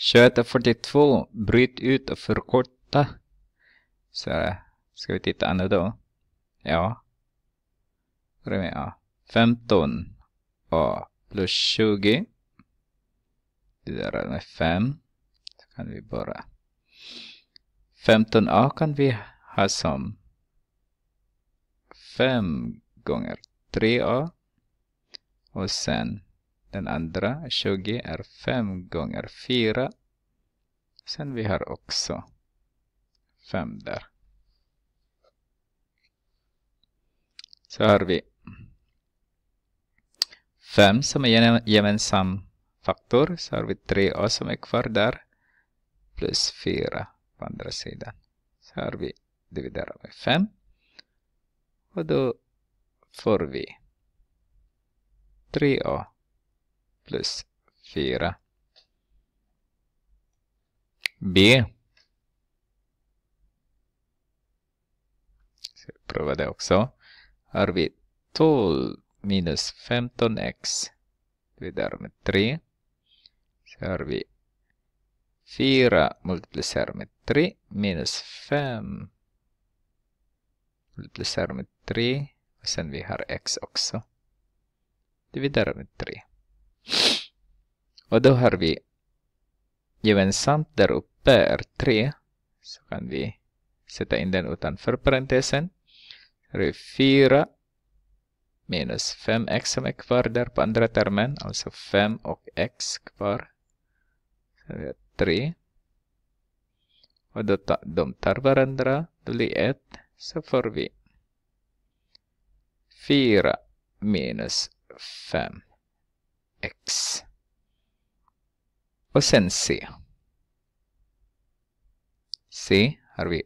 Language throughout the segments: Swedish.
2142, bryt ut och förkorta. Så ska vi titta nu då. Ja. 15 A plus 20. Det där är med 5. Så kan vi bara 15A kan vi ha som 5 gånger 3A. Och sen den andra 20 är 5 gånger 4. Sen vi har också 5 där. Så har vi 5 som är gemensam faktor. Så har vi 3a som är kvar där. Plus 4 på andra sidan. Så har vi dividerat med 5. Och då får vi 3a plus 4. B. Ska prova det också. Har vi 12 minus 15x. Vidare med 3. Så har vi 4 multiplicerar med 3 minus 5 multiplicerar med 3 och sen vi har x också dividerar med 3 och då har vi gemensamt där uppe är 3. Så kan vi sätta in den utanför parentesen. Här är 4 minus 5x som är kvar där på andra termen. Alltså 5 och x kvar. Så vi har 3. Och då ta, de tar varandra. Då blir 1. Så får vi 4 minus 5x och sen C. C har vi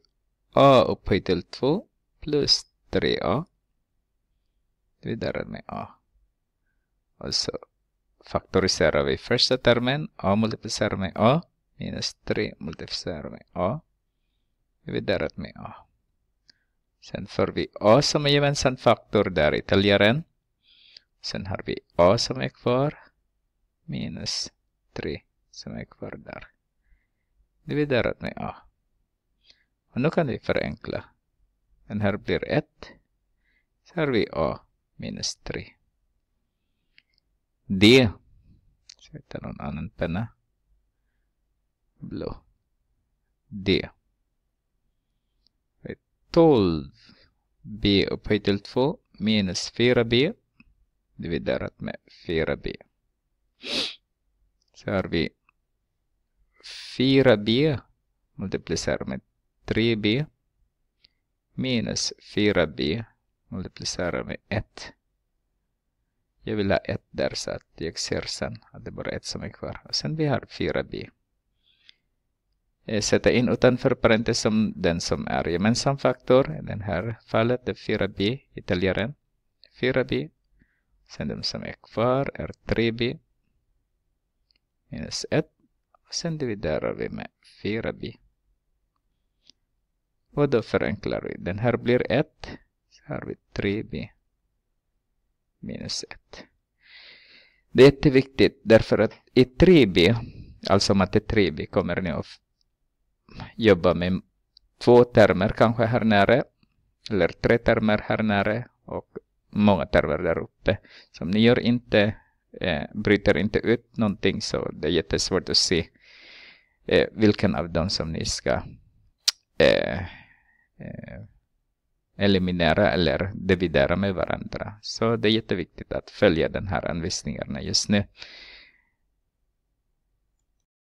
A upphöjt till 2 plus 3A. Vidare med A. Och så faktoriserar vi första termen. A multiplicerar med A. Minus 3 multiplicerar med A. Vidare med A. Sen får vi A som är gemensam faktor där i täljaren. Sen har vi A som är kvar. Minus 3 som är kvar där. Dividerat med a. Och nu kan vi förenkla. Den här blir 1. Så har vi a minus 3. D. Så jag någon annan penna. Blå. D. 12. B upphöjt till 2 minus 4b dividerat med 4b. Så har vi 4b multiplicerar med 3b minus 4b multiplicerar med 1. Jag vill ha 1 där så att jag ser sen att det bara är 1 som är kvar. Och sen vi har 4b. Eh, sätta in utanför parentes som den som är gemensam faktor. I den här fallet är 4b, i italienaren 4b. Sen den som är kvar är 3b minus 1 och sen dividerar vi med 4b. Och då förenklar vi. Den här blir 1. Så har vi 3b minus 1. Det är jätteviktigt därför att i 3b, alltså matte 3b, kommer ni att jobba med två termer kanske här nere, eller tre termer här nere och många termer där uppe. Så ni gör inte Eh, bryter inte ut någonting så det är jättesvårt att se eh, vilken av dem som ni ska eh, eh eliminera eller dividera med varandra. Så det är jätteviktigt att följa den här anvisningarna just nu.